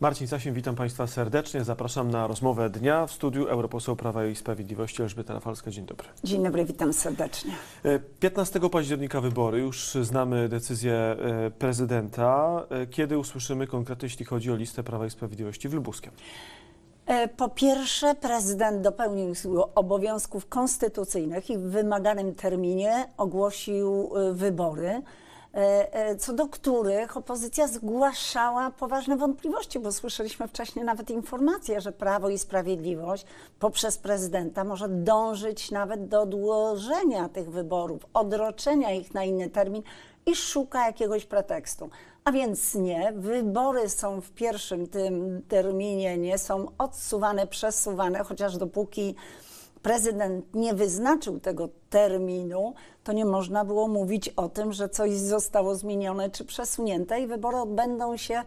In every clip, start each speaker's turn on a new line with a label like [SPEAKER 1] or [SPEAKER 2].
[SPEAKER 1] Marcin Sasin, witam Państwa serdecznie. Zapraszam na rozmowę dnia w studiu europoseł Prawa i Sprawiedliwości Elżbieta Rafalska. Dzień dobry.
[SPEAKER 2] Dzień dobry, witam serdecznie.
[SPEAKER 1] 15 e, października wybory. Już znamy decyzję e, prezydenta. E, kiedy usłyszymy konkrety, jeśli chodzi o listę Prawa i Sprawiedliwości w Lubuskiem?
[SPEAKER 2] Po pierwsze, prezydent dopełnił obowiązków konstytucyjnych i w wymaganym terminie ogłosił wybory. E, e, co do których opozycja zgłaszała poważne wątpliwości, bo słyszeliśmy wcześniej nawet informację, że Prawo i Sprawiedliwość poprzez prezydenta może dążyć nawet do odłożenia tych wyborów, odroczenia ich na inny termin i szuka jakiegoś pretekstu. A więc nie, wybory są w pierwszym tym terminie, nie są odsuwane, przesuwane, chociaż dopóki prezydent nie wyznaczył tego terminu, to nie można było mówić o tym, że coś zostało zmienione czy przesunięte i wybory odbędą się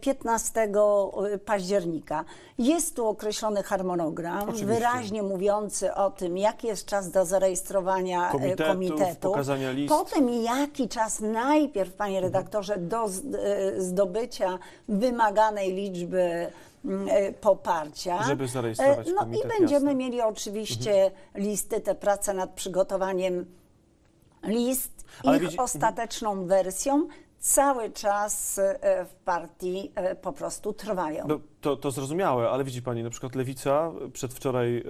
[SPEAKER 2] 15 e, e, e, października. Jest tu określony harmonogram, Oczywiście. wyraźnie mówiący o tym, jaki jest czas do zarejestrowania komitetu. Pokazania list. Potem jaki czas najpierw, panie mhm. redaktorze, do zdobycia wymaganej liczby mm, poparcia. Żeby zarejestrować No komitet, i będziemy jasne. mieli oczywiście mhm. listy, te prace nad przygotowaniem list, Ale ich widzi... ostateczną wersją cały czas e, w partii e, po prostu trwają. No,
[SPEAKER 1] to, to zrozumiałe, ale widzi Pani, na przykład Lewica, przedwczoraj e,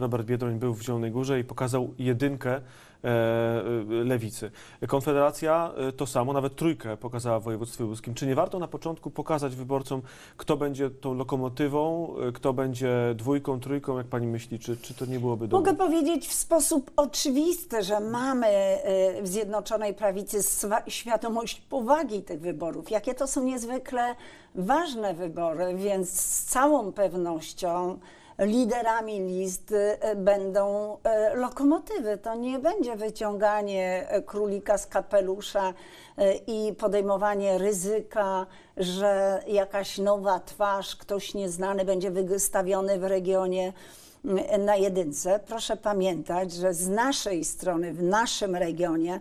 [SPEAKER 1] Robert Biedroń był w Zielonej Górze i pokazał jedynkę E, e, lewicy. Konfederacja e, to samo, nawet trójkę pokazała w województwie lubuskim. Czy nie warto na początku pokazać wyborcom, kto będzie tą lokomotywą, kto będzie dwójką, trójką, jak pani myśli, czy, czy to nie byłoby dobre?
[SPEAKER 2] Mogę powiedzieć w sposób oczywisty, że mamy w Zjednoczonej Prawicy świadomość powagi tych wyborów, jakie to są niezwykle ważne wybory, więc z całą pewnością liderami list e, będą e, lokomotywy. To nie będzie wyciąganie e, królika z kapelusza i podejmowanie ryzyka, że jakaś nowa twarz, ktoś nieznany będzie wystawiony w regionie mm, na jedynce. Proszę pamiętać, że z naszej strony, w naszym regionie,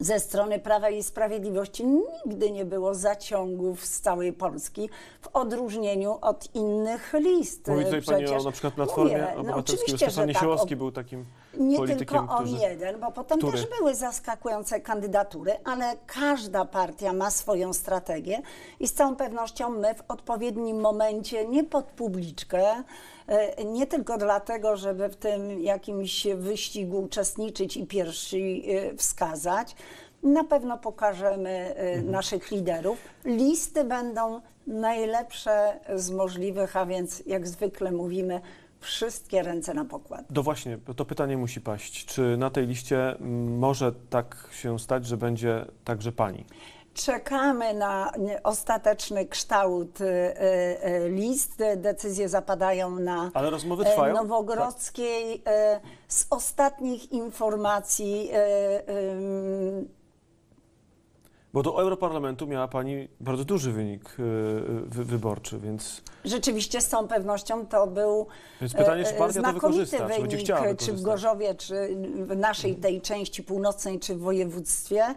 [SPEAKER 2] ze strony Prawa i Sprawiedliwości nigdy nie było zaciągów z całej Polski w odróżnieniu od innych list. Mówi tutaj Przecież, Pani o na przykład Platformie mówię, no Obywatelskiej. No Stefan tak, Niesiołowski tak, był
[SPEAKER 1] takim nie tylko o którzy, jeden,
[SPEAKER 2] bo potem który? też były zaskakujące kandydatury, ale każda partia ma swoją strategię i z całą pewnością my w odpowiednim momencie, nie pod publiczkę, E, nie tylko dlatego, żeby w tym jakimś wyścigu uczestniczyć i pierwszy e, wskazać. Na pewno pokażemy e, mhm. naszych liderów. Listy będą najlepsze z możliwych, a więc jak zwykle mówimy, wszystkie ręce na pokład.
[SPEAKER 1] No właśnie, to pytanie musi paść. Czy na tej liście może tak się stać, że będzie także pani?
[SPEAKER 2] Czekamy na ostateczny kształt y, y, y, list. Decyzje zapadają na Ale
[SPEAKER 1] rozmowy trwają? Nowogrodzkiej.
[SPEAKER 2] Tak. Z ostatnich informacji.
[SPEAKER 1] Bo do Europarlamentu miała Pani bardzo duży wynik wy wyborczy, więc.
[SPEAKER 2] Rzeczywiście z całą pewnością to był. Więc pytanie, czy partia to wykorzysta, wynik, czy, czy w Gorzowie, czy w naszej tej części północnej, czy w województwie.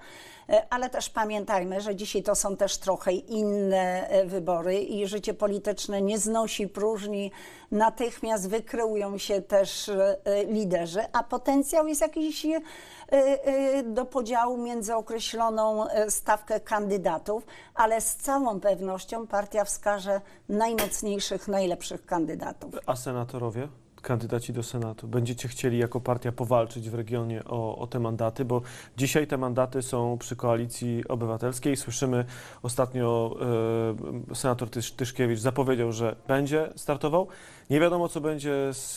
[SPEAKER 2] E, ale też pamiętajmy, że dzisiaj to są też trochę inne e, wybory i życie polityczne nie znosi próżni, natychmiast wykryją się też e, liderzy, a potencjał jest jakiś do podziału między określoną stawkę kandydatów, ale z całą pewnością partia wskaże najmocniejszych, najlepszych kandydatów.
[SPEAKER 1] A senatorowie? kandydaci do Senatu? Będziecie chcieli jako partia powalczyć w regionie o, o te mandaty, bo dzisiaj te mandaty są przy koalicji obywatelskiej. Słyszymy ostatnio e, senator Tysz, Tyszkiewicz zapowiedział, że będzie startował. Nie wiadomo, co będzie z,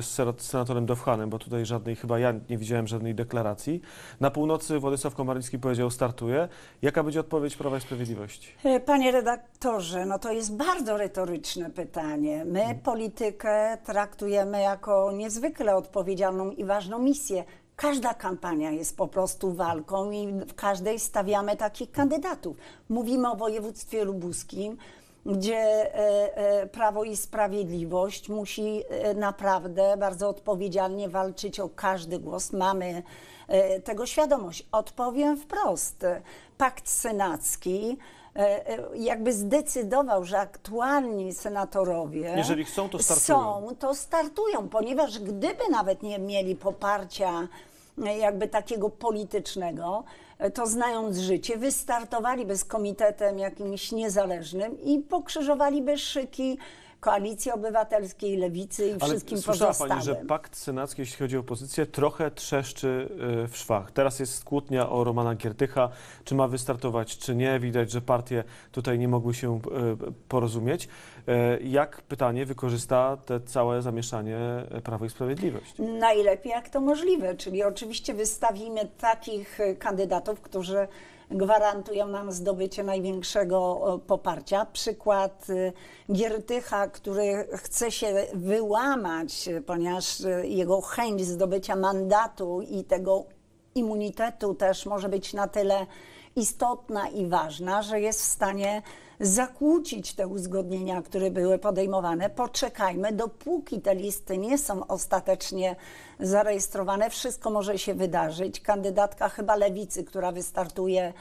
[SPEAKER 1] e, z senatorem Dowchanem, bo tutaj żadnej, chyba ja nie widziałem żadnej deklaracji. Na północy Władysław Komaryński powiedział, startuje. Jaka będzie odpowiedź Prawa i Sprawiedliwości?
[SPEAKER 2] E, panie redaktorze, no to jest bardzo retoryczne pytanie. My mhm. politykę traktujemy traktujemy jako niezwykle odpowiedzialną i ważną misję. Każda kampania jest po prostu walką i w każdej stawiamy takich kandydatów. Mówimy o województwie lubuskim, gdzie e, e, Prawo i Sprawiedliwość musi e, naprawdę bardzo odpowiedzialnie walczyć o każdy głos. Mamy tego świadomość. Odpowiem wprost. Pakt Senacki E, e, jakby zdecydował, że aktualni senatorowie Jeżeli chcą, to startują. Są, to startują, ponieważ gdyby nawet nie mieli poparcia e, jakby takiego politycznego, to znając życie, wystartowaliby z komitetem jakimś niezależnym i pokrzyżowaliby szyki Koalicji Obywatelskiej, Lewicy i Ale wszystkim słyszała pozostałym. Pani, że
[SPEAKER 1] pakt senacki, jeśli chodzi o opozycję, trochę trzeszczy y, w szwach. Teraz jest kłótnia o Romana Giertycha, czy ma wystartować, czy nie. Widać, że partie tutaj nie mogły się y, porozumieć. Y, jak pytanie wykorzysta te całe zamieszanie Prawo i Sprawiedliwość?
[SPEAKER 2] Najlepiej jak to możliwe, czyli oczywiście wystawimy takich kandydatów, którzy gwarantują nam zdobycie największego e, poparcia. Przykład e, Giertycha, który chce się wyłamać, e, ponieważ jego chęć zdobycia mandatu i tego immunitetu też może być na tyle istotna i ważna, że jest w stanie zakłócić te uzgodnienia, które były podejmowane. Poczekajmy, dopóki te listy nie są ostatecznie zarejestrowane. Wszystko może się wydarzyć. Kandydatka chyba lewicy, która wystartuje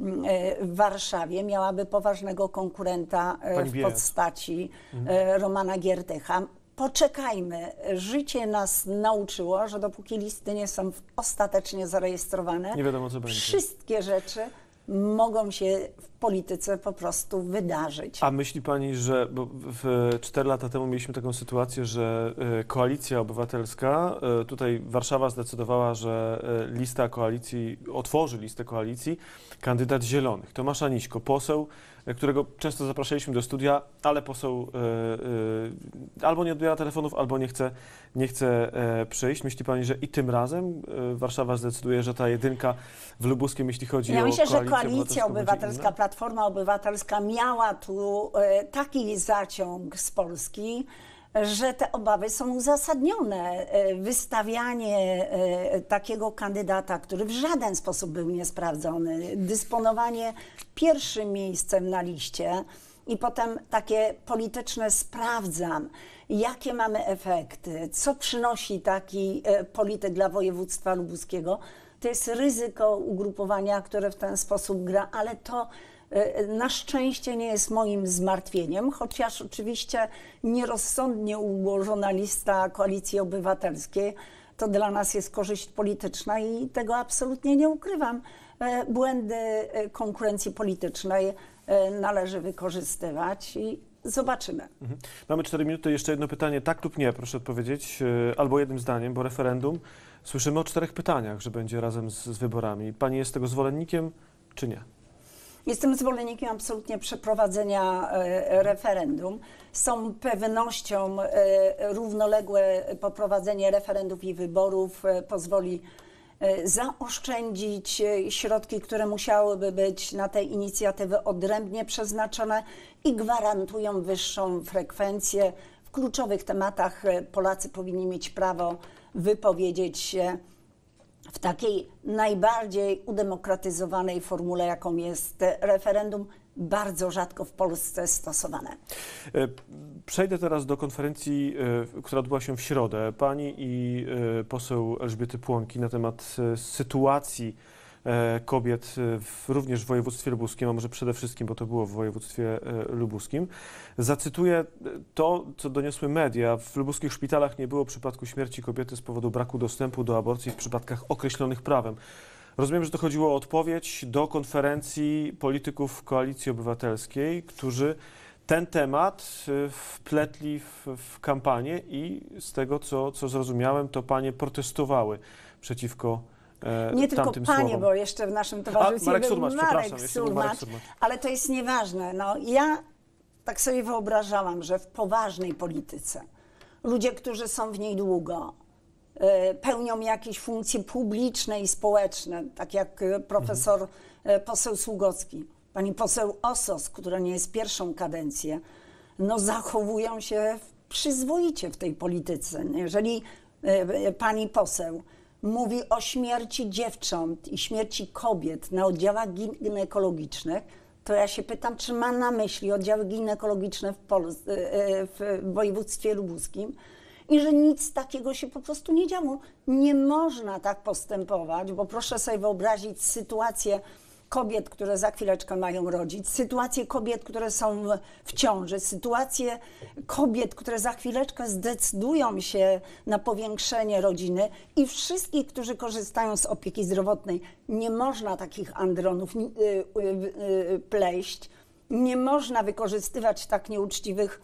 [SPEAKER 2] mm, e, w Warszawie miałaby poważnego konkurenta e, w postaci e, mhm. Romana Giertycha. Poczekajmy. Życie nas nauczyło, że dopóki listy nie są ostatecznie zarejestrowane, nie wiadomo,
[SPEAKER 1] co wszystkie
[SPEAKER 2] rzeczy mogą się polityce po prostu wydarzyć.
[SPEAKER 1] A myśli Pani, że bo w 4 lata temu mieliśmy taką sytuację, że e, koalicja obywatelska, e, tutaj Warszawa zdecydowała, że e, lista koalicji, otworzy listę koalicji, kandydat zielonych, Tomasz Aniśko, poseł, którego często zapraszaliśmy do studia, ale poseł albo nie odbiera telefonów, albo nie chce, nie chce przyjść. Myśli Pani, że i tym razem Warszawa zdecyduje, że ta jedynka w Lubuskiem, jeśli chodzi ja o myślę, koalicję że koalicja obywatelska, obywatelska
[SPEAKER 2] Platforma Obywatelska miała tu e, taki zaciąg z Polski, że te obawy są uzasadnione. E, wystawianie e, takiego kandydata, który w żaden sposób był niesprawdzony, dysponowanie pierwszym miejscem na liście i potem takie polityczne sprawdzam, jakie mamy efekty, co przynosi taki polityk dla województwa lubuskiego. To jest ryzyko ugrupowania, które w ten sposób gra, ale to E, na szczęście nie jest moim zmartwieniem, chociaż oczywiście nierozsądnie ułożona lista koalicji obywatelskiej to dla nas jest korzyść polityczna i tego absolutnie nie ukrywam. E, błędy e, konkurencji politycznej należy wykorzystywać i zobaczymy. Mhm.
[SPEAKER 1] Mamy cztery minuty, jeszcze jedno pytanie, tak lub nie, proszę odpowiedzieć, albo jednym zdaniem, bo referendum. Słyszymy o czterech pytaniach, że będzie razem z, z wyborami. Pani jest tego zwolennikiem, czy nie?
[SPEAKER 2] Jestem zwolennikiem absolutnie przeprowadzenia e, referendum. Z tą pewnością e, równoległe poprowadzenie referendów i wyborów e, pozwoli zaoszczędzić środki, które musiałyby być na te inicjatywy odrębnie przeznaczone i gwarantują wyższą frekwencję. W kluczowych tematach Polacy powinni mieć prawo wypowiedzieć się w takiej najbardziej udemokratyzowanej formule, jaką jest referendum, bardzo rzadko w Polsce stosowane. E,
[SPEAKER 1] przejdę teraz do konferencji, e, która odbyła się w środę. Pani i e, poseł Elżbiety Płonki na temat sytuacji E, kobiet e, w, również w województwie lubuskim, a może przede wszystkim, bo to było w województwie e, lubuskim. Zacytuję to, co doniosły media. W lubuskich szpitalach nie było przypadku śmierci kobiety z powodu braku dostępu do aborcji w przypadkach określonych prawem. Rozumiem, że to chodziło o odpowiedź do konferencji polityków Koalicji Obywatelskiej, którzy ten temat wpletli w, w, kampanię i z tego, co, co zrozumiałem, to panie protestowały przeciwko E, nie tylko panie, bo
[SPEAKER 2] jeszcze w naszym towarzystwie A, Marek Surmacz, Marek Surmacz, ale to jest nieważne. No, ja tak sobie wyobrażałam, że w poważnej polityce ludzie, którzy są w niej długo, e, pełnią jakieś funkcje publiczne i społeczne, tak jak e, profesor mhm. poseł Sługocki, pani poseł Osos, która nie jest pierwszą kadencję, no zachowują się przyzwoicie w tej polityce. Jeżeli pani poseł mówi o śmierci dziewcząt i śmierci kobiet na oddziałach ginekologicznych, to ja się pytam, czy ma na myśli oddziały ginekologiczne w, e, e, w województwie lubuskim i że nic takiego się po prostu nie działo. Nie można tak postępować, bo proszę sobie wyobrazić sytuację, kobiet, które za chwileczkę mają rodzić, sytuację kobiet, które są w ciąży, sytuację kobiet, które za chwileczkę zdecydują się na powiększenie rodziny i wszystkich, którzy korzystają z opieki zdrowotnej. Nie można takich andronów y, y, y, pleść, nie można wykorzystywać tak nieuczciwych,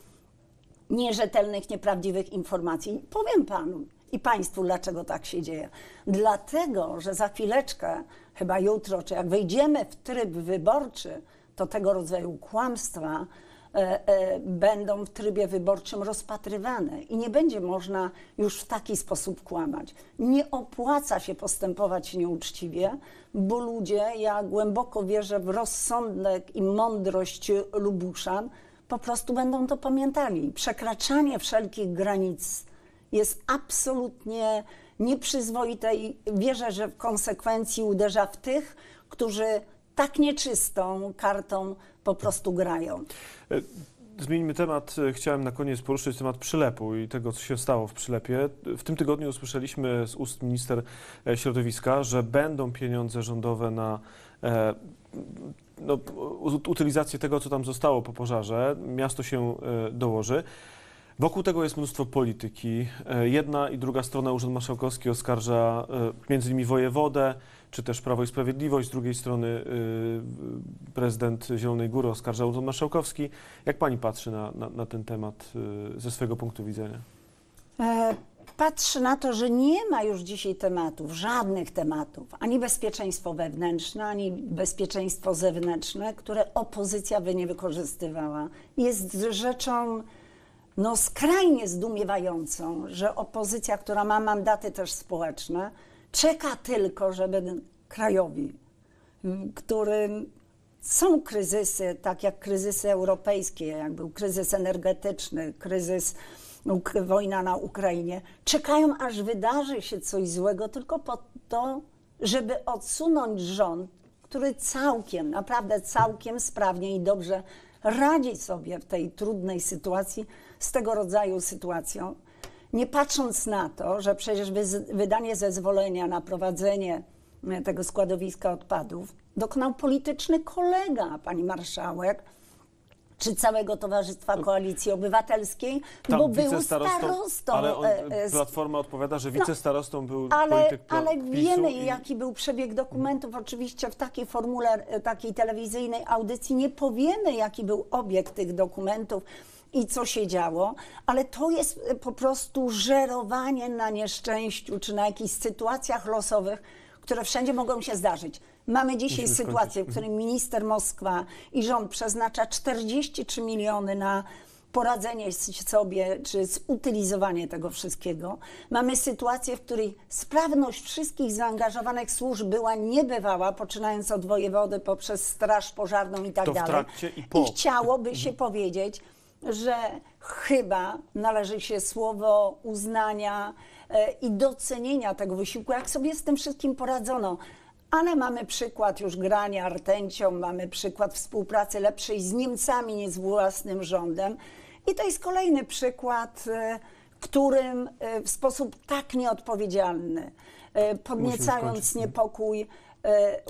[SPEAKER 2] nierzetelnych, nieprawdziwych informacji. Powiem panu i państwu, dlaczego tak się dzieje. Dlatego, że za chwileczkę chyba jutro, czy jak wejdziemy w tryb wyborczy, to tego rodzaju kłamstwa e, e, będą w trybie wyborczym rozpatrywane i nie będzie można już w taki sposób kłamać. Nie opłaca się postępować nieuczciwie, bo ludzie, ja głęboko wierzę w rozsądek i mądrość Lubuszan, po prostu będą to pamiętali. Przekraczanie wszelkich granic jest absolutnie nieprzyzwoitej, i wierzę, że w konsekwencji uderza w tych, którzy tak nieczystą kartą po prostu grają.
[SPEAKER 1] E, zmieńmy temat. E, chciałem na koniec poruszyć temat przylepu i tego, co się stało w przylepie. W tym tygodniu usłyszeliśmy z ust minister e, środowiska, że będą pieniądze rządowe na no, utylizację tego, co tam zostało po pożarze. Miasto się dołoży. Wokół tego jest mnóstwo polityki. E, jedna i druga strona Urząd Marszałkowski oskarża e, między innymi wojewodę, czy też Prawo i Sprawiedliwość. Z drugiej strony e, prezydent Zielonej Góry oskarża Urząd Marszałkowski. Jak pani patrzy na, na, na ten temat ze swojego punktu widzenia?
[SPEAKER 2] patrzy na to, że nie ma już dzisiaj tematów, żadnych tematów, ani bezpieczeństwo wewnętrzne, ani bezpieczeństwo zewnętrzne, które opozycja by nie wykorzystywała. Jest rzeczą no skrajnie zdumiewającą, że opozycja, która ma mandaty też społeczne, czeka tylko, żeby krajowi, którym są kryzysy, tak jak kryzysy europejskie, jak był kryzys energetyczny, kryzys wojna na Ukrainie, czekają aż wydarzy się coś złego tylko po to, żeby odsunąć rząd, który całkiem, naprawdę całkiem sprawnie i dobrze radzi sobie w tej trudnej sytuacji z tego rodzaju sytuacją, nie patrząc na to, że przecież wydanie zezwolenia na prowadzenie e, tego składowiska odpadów dokonał polityczny kolega pani marszałek, czy całego Towarzystwa Koalicji Obywatelskiej, Tam bo był starostą. Ale on, e, e, e, Platforma
[SPEAKER 1] odpowiada, że no, wicestarostą no, był ale, polityk Ale wiemy, i...
[SPEAKER 2] jaki był przebieg dokumentów. Oczywiście w takiej formule, takiej telewizyjnej audycji nie powiemy, jaki był obiekt tych dokumentów i co się działo, ale to jest po prostu żerowanie na nieszczęściu czy na jakichś sytuacjach losowych, które wszędzie mogą się zdarzyć. Mamy dzisiaj Musimy sytuację, skończyć. w mhm. której minister Moskwa i rząd przeznacza 43 miliony na poradzenie sobie czy zutylizowanie tego wszystkiego. Mamy sytuację, w której sprawność wszystkich zaangażowanych służb była niebywała, poczynając od wojewody poprzez straż pożarną i tak to dalej. I, po. I chciałoby mhm. się powiedzieć, że chyba należy się słowo uznania e, i docenienia tego wysiłku, jak sobie z tym wszystkim poradzono ale mamy przykład już grania rtęcią, mamy przykład współpracy lepszej z Niemcami niż z własnym rządem. I to jest kolejny przykład, y, którym y, w sposób tak nieodpowiedzialny, y, podniecając niepokój,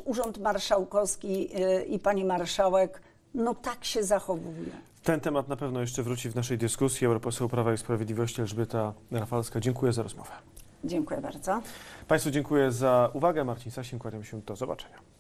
[SPEAKER 2] Urząd Marszałkowski i pani marszałek, no tak się zachowuje.
[SPEAKER 1] Ten temat na pewno jeszcze wróci w naszej dyskusji. Europoseł Prawa i Sprawiedliwości Elżbieta Rafalska. Dziękuję za rozmowę.
[SPEAKER 2] Dziękuję bardzo.
[SPEAKER 1] Państwu dziękuję za uwagę. Marcin Sasin, kłaniam się. Do zobaczenia.